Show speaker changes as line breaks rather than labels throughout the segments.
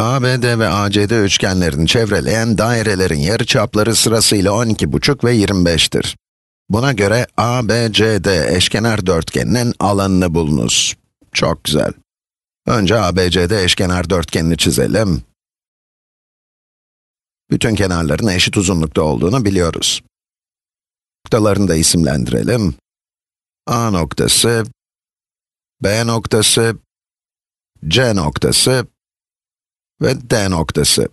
ABD ve ACD üçgenlerini çevreleyen dairelerin yarıçapları sırasıyla 12,5 ve 25'tir. Buna göre ABCD eşkenar dörtgeninin alanını bulunuz. Çok güzel. Önce ABCD eşkenar dörtgenini çizelim. Bütün kenarların eşit uzunlukta olduğunu biliyoruz. Noktalarını da isimlendirelim. A noktası, B noktası, C noktası ve D noktası.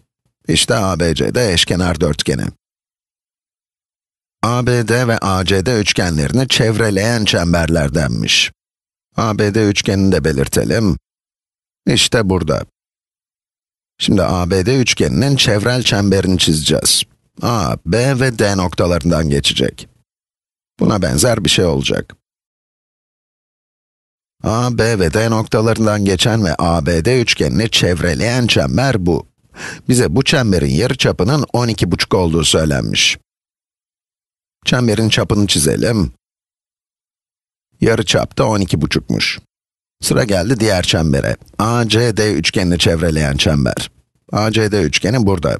İşte ABCD eşkenar dörtgeni. ABD ve ACD üçgenlerini çevreleyen çemberler denmiş. ABD üçgenini de belirtelim. İşte burada. Şimdi ABD üçgeninin çevrel çemberini çizeceğiz. A, B ve D noktalarından geçecek. Buna benzer bir şey olacak. A, B ve D noktalarından geçen ve ABD üçgenini çevreleyen çember bu. Bize bu çemberin yarıçapının 12,5 olduğu söylenmiş. Çemberin çapını çizelim. Yarıçap da 12,5'muş. Sıra geldi diğer çembere. ACD üçgenini çevreleyen çember. ACD üçgeni burada.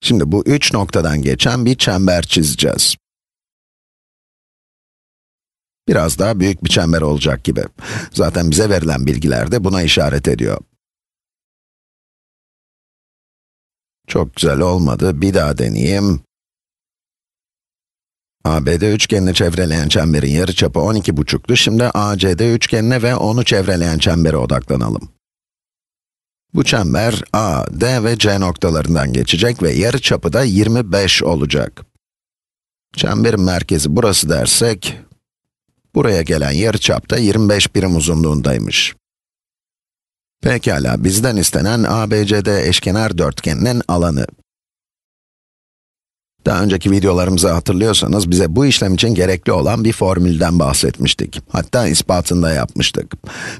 Şimdi bu üç noktadan geçen bir çember çizeceğiz. Biraz daha büyük bir çember olacak gibi. Zaten bize verilen bilgiler de buna işaret ediyor. Çok güzel olmadı, bir daha deneyeyim. ABD üçgenini çevreleyen çemberin yarıçapı 12,5'tu. Şimdi ACD üçgenine ve onu çevreleyen çembere odaklanalım. Bu çember A, D ve C noktalarından geçecek ve yarıçapı da 25 olacak. Çemberin merkezi burası dersek, Buraya gelen yarıçap da 25 birim uzunluğundaymış. Pekala, bizden istenen ABCD eşkenar dörtgeninin alanı. Daha önceki videolarımızı hatırlıyorsanız, bize bu işlem için gerekli olan bir formülden bahsetmiştik. Hatta ispatında yapmıştık.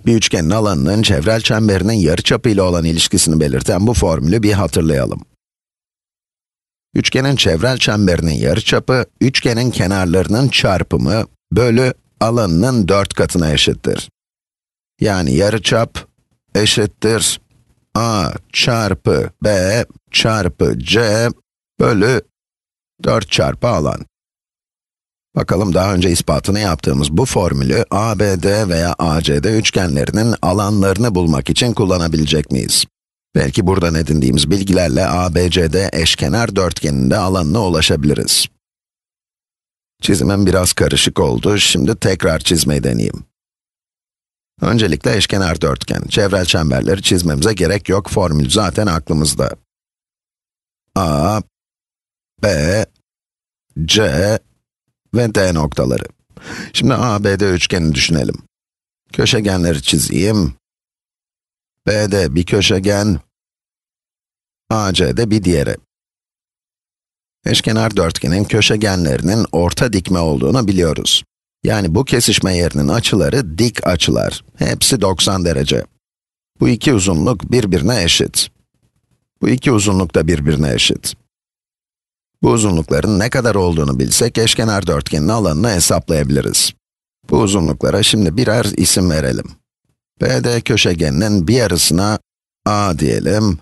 Bir üçgenin alanının çevrel çemberinin yarıçapı ile olan ilişkisini belirten bu formülü bir hatırlayalım. Üçgenin çevrel çemberinin yarıçapı, üçgenin kenarlarının çarpımı bölü alanının 4 katına eşittir. Yani yarıçap eşittir a çarpı b çarpı c bölü 4 çarpı alan. Bakalım daha önce ispatını yaptığımız bu formülü ABD veya ACD üçgenlerinin alanlarını bulmak için kullanabilecek miyiz? Belki buradan edindiğimiz bilgilerle ABCD eşkenar dörtgeninde alanına ulaşabiliriz. Çizimim biraz karışık oldu, şimdi tekrar çizmeyi deneyeyim. Öncelikle eşkenar dörtgen, çevrel çemberleri çizmemize gerek yok, formül zaten aklımızda. A, B, C ve D noktaları. Şimdi ABD üçgeni düşünelim. Köşegenleri çizeyim. BD bir köşegen, de bir diğeri. Eşkenar dörtgenin köşegenlerinin orta dikme olduğunu biliyoruz. Yani bu kesişme yerinin açıları dik açılar. Hepsi 90 derece. Bu iki uzunluk birbirine eşit. Bu iki uzunluk da birbirine eşit. Bu uzunlukların ne kadar olduğunu bilsek eşkenar dörtgenin alanını hesaplayabiliriz. Bu uzunluklara şimdi birer isim verelim. BD köşegeninin bir yarısına A diyelim,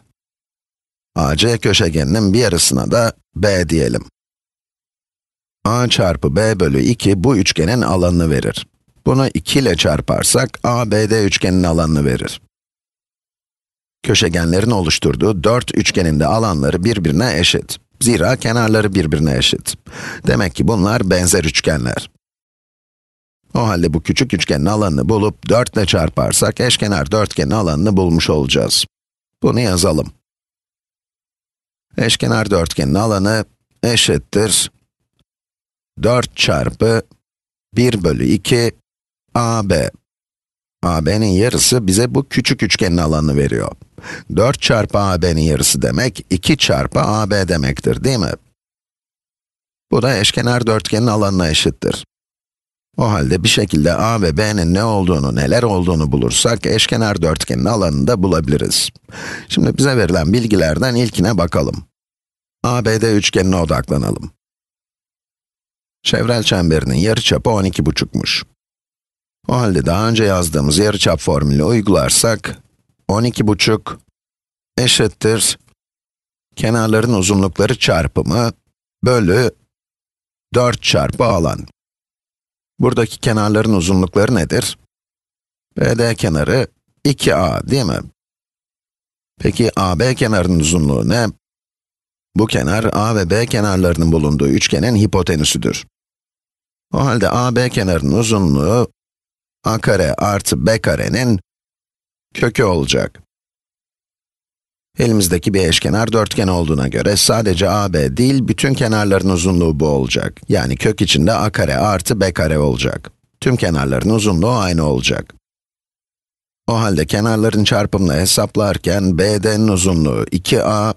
AC köşegeninin bir yarısına da B diyelim. A çarpı B bölü 2 bu üçgenin alanını verir. Bunu 2 ile çarparsak ABD üçgenin alanını verir. Köşegenlerin oluşturduğu dört üçgenin de alanları birbirine eşit. Zira kenarları birbirine eşit. Demek ki bunlar benzer üçgenler. O halde bu küçük üçgenin alanını bulup 4 ile çarparsak eşkenar dörtgenin alanını bulmuş olacağız. Bunu yazalım. Eşkenar dörtgenin alanı eşittir 4 çarpı 1 bölü 2 AB. AB'nin yarısı bize bu küçük üçgenin alanını veriyor. 4 çarpı AB'nin yarısı demek, 2 çarpı AB demektir değil mi? Bu da eşkenar dörtgenin alanına eşittir. O halde bir şekilde a ve b'nin ne olduğunu, neler olduğunu bulursak eşkenar dörtgenin alanını da bulabiliriz. Şimdi bize verilen bilgilerden ilkine bakalım. ABD üçgenine odaklanalım. Çevrel çemberinin yarıçapı 12,5'muş. O halde daha önce yazdığımız yarıçap formülü uygularsak, 12,5 eşittir kenarların uzunlukları çarpımı bölü 4 çarpı alan. Buradaki kenarların uzunlukları nedir? BD kenarı 2a değil mi? Peki AB kenarının uzunluğu ne? Bu kenar, a ve b kenarlarının bulunduğu üçgenin hipotenüsüdür. O halde AB kenarının uzunluğu, a kare artı b karenin kökü olacak. Elimizdeki bir eşkenar dörtgen olduğuna göre sadece AB değil, bütün kenarların uzunluğu bu olacak. Yani kök içinde a kare artı b kare olacak. Tüm kenarların uzunluğu aynı olacak. O halde kenarların çarpımını hesaplarken BD'nin uzunluğu 2a,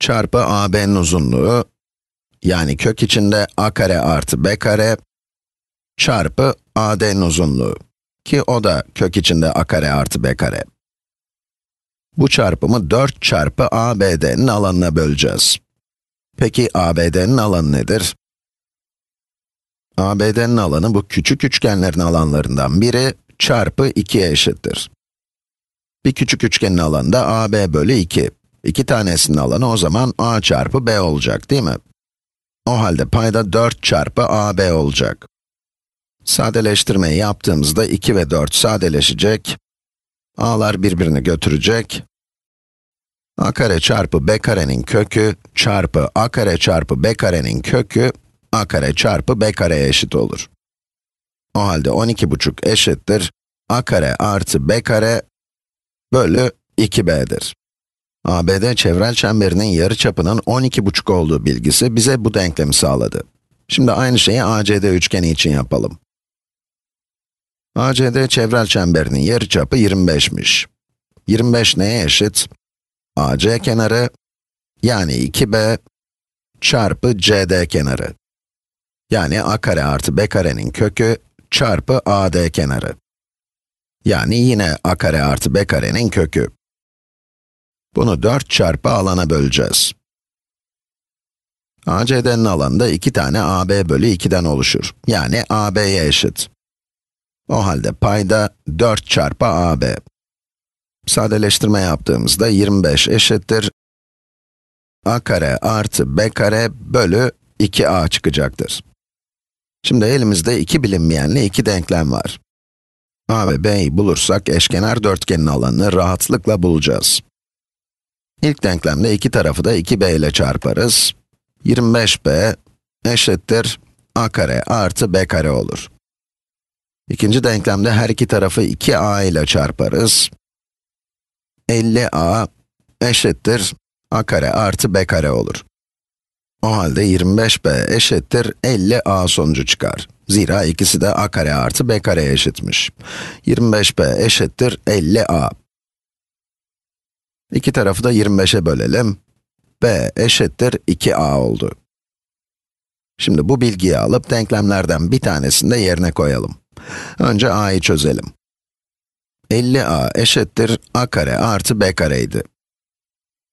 çarpı AB'nin uzunluğu, yani kök içinde A kare artı B kare, çarpı AD'nin uzunluğu, ki o da kök içinde A kare artı B kare. Bu çarpımı 4 çarpı ABD'nin alanına böleceğiz. Peki ABD'nin alanı nedir? ABD'nin alanı bu küçük üçgenlerin alanlarından biri çarpı 2'ye eşittir. Bir küçük üçgenin alanı da AB bölü 2. 2 tanesinin alanı o zaman a çarpı b olacak değil mi? O halde payda 4 çarpı ab olacak. Sadeleştirmeyi yaptığımızda 2 ve 4 sadeleşecek. a'lar birbirini götürecek. a kare çarpı b karenin kökü çarpı a kare çarpı b karenin kökü a kare çarpı b kareye eşit olur. O halde 12 buçuk eşittir a kare artı b kare bölü 2b'dir. ABD çevrel çemberinin yarı yarıçapının 12,5 olduğu bilgisi bize bu denklemi sağladı. Şimdi aynı şeyi ACD üçgeni için yapalım. ACD çevrel çemberinin yarı yarıçapı 25'miş. 25 neye eşit? AC kenarı, yani 2b çarpı CD kenarı. Yani a kare artı b karenin kökü çarpı AD kenarı. Yani yine a kare artı b karenin kökü. Bunu 4 çarpı alana böleceğiz. ACD'nin alanı da 2 tane AB bölü 2'den oluşur. Yani AB'ye eşit. O halde payda 4 çarpı AB. Sadeleştirme yaptığımızda 25 eşittir. A kare artı B kare bölü 2A çıkacaktır. Şimdi elimizde iki bilinmeyenli iki denklem var. A ve B'yi bulursak eşkenar dörtgenin alanını rahatlıkla bulacağız. İlk denklemde iki tarafı da 2b ile çarparız. 25b eşittir a kare artı b kare olur. İkinci denklemde her iki tarafı 2a ile çarparız. 50a eşittir a kare artı b kare olur. O halde 25b eşittir 50a sonucu çıkar. Zira ikisi de a kare artı b kare eşitmiş. 25b eşittir 50a. İki tarafı da 25'e bölelim. b eşittir 2a oldu. Şimdi bu bilgiyi alıp denklemlerden bir tanesini de yerine koyalım. Önce a'yı çözelim. 50a eşittir a kare artı b kareydi.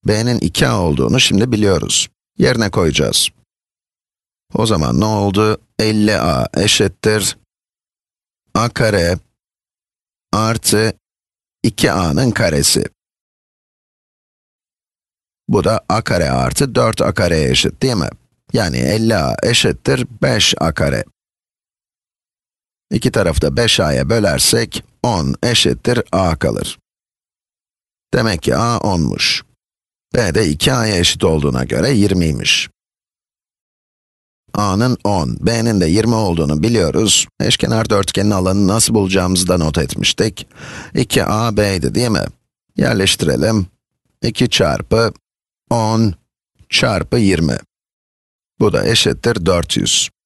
b'nin 2a olduğunu şimdi biliyoruz. Yerine koyacağız. O zaman ne oldu? 50a eşittir a kare artı 2a'nın karesi. Bu da a kare artı 4 a kare eşit değil mi? Yani 50a eşittir 5a kare. İki tarafı da 5a'ya bölersek 10 eşittir a kalır. Demek ki a 10'muş. b de 2a'ya eşit olduğuna göre 20'ymiş. a'nın 10, b'nin de 20 olduğunu biliyoruz. Eşkenar dörtgenin alanı nasıl bulacağımızı da not etmiştik. 2a b'ydi değil mi? Yerleştirelim. 2 çarpı 10 çarpı 20. Bu da eşittir 400.